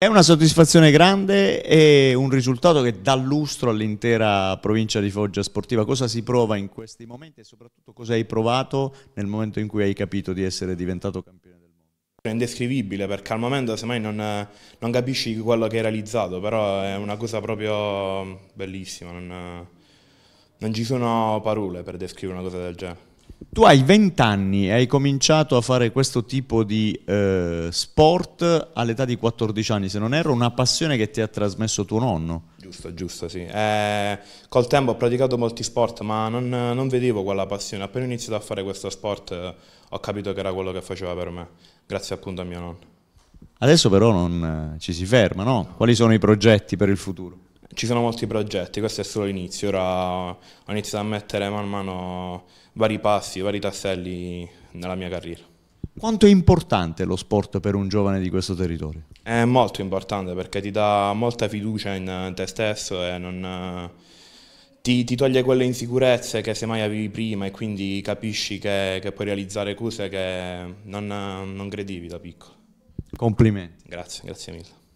È una soddisfazione grande e un risultato che dà lustro all'intera provincia di Foggia sportiva. Cosa si prova in questi momenti e soprattutto cosa hai provato nel momento in cui hai capito di essere diventato campione del mondo? È indescrivibile perché al momento semmai non, non capisci quello che hai realizzato, però è una cosa proprio bellissima, non, non ci sono parole per descrivere una cosa del genere. Tu hai 20 anni e hai cominciato a fare questo tipo di eh, sport all'età di 14 anni, se non erro, una passione che ti ha trasmesso tuo nonno. Giusto, giusto, sì. Eh, col tempo ho praticato molti sport, ma non, non vedevo quella passione. Appena ho iniziato a fare questo sport eh, ho capito che era quello che faceva per me, grazie appunto a mio nonno. Adesso però non ci si ferma, no? Quali sono i progetti per il futuro? ci sono molti progetti, questo è solo l'inizio, ora ho iniziato a mettere man mano vari passi, vari tasselli nella mia carriera. Quanto è importante lo sport per un giovane di questo territorio? È molto importante perché ti dà molta fiducia in te stesso e non, ti, ti, toglie quelle insicurezze che semmai avevi prima e quindi capisci che, che puoi realizzare cose che non, non credivi da piccolo. Complimenti. Grazie, grazie mille.